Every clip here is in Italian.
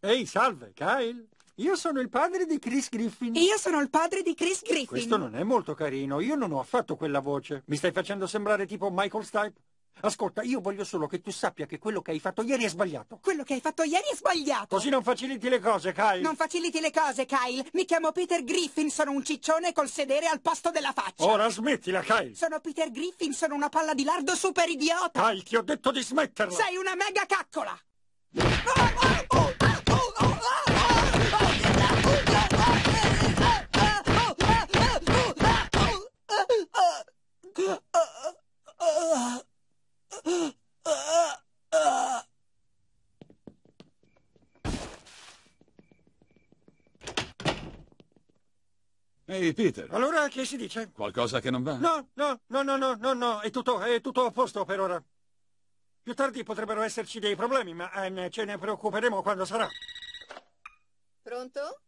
Ehi, salve, Kyle. Io sono il padre di Chris Griffin. io sono il padre di Chris Griffin. Questo non è molto carino. Io non ho affatto quella voce. Mi stai facendo sembrare tipo Michael Stipe? Ascolta, io voglio solo che tu sappia che quello che hai fatto ieri è sbagliato. Quello che hai fatto ieri è sbagliato. Così non faciliti le cose, Kyle. Non faciliti le cose, Kyle. Mi chiamo Peter Griffin, sono un ciccione col sedere al posto della faccia. Ora smettila, Kyle. Sono Peter Griffin, sono una palla di lardo super idiota. Kyle, ti ho detto di smetterla. Sei una mega caccola. Oh, oh! Ehi, Peter. Allora, che si dice? Qualcosa che non va? No, no, no, no, no, no, no, è tutto, è tutto a posto per ora. Più tardi potrebbero esserci dei problemi, ma eh, ce ne preoccuperemo quando sarà. Pronto?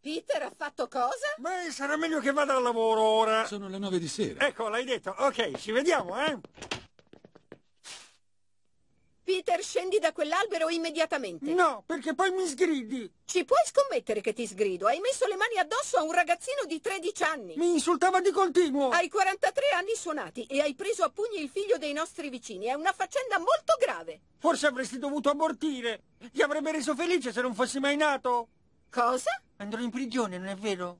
Peter ha fatto cosa? Beh, sarà meglio che vada al lavoro ora. Sono le nove di sera. Ecco, l'hai detto. Ok, ci vediamo, eh? scendi da quell'albero immediatamente. No, perché poi mi sgridi. Ci puoi scommettere che ti sgrido? Hai messo le mani addosso a un ragazzino di 13 anni. Mi insultava di continuo. Hai 43 anni suonati e hai preso a pugni il figlio dei nostri vicini. È una faccenda molto grave. Forse avresti dovuto abortire. Ti avrebbe reso felice se non fossi mai nato. Cosa? Andrò in prigione, non è vero?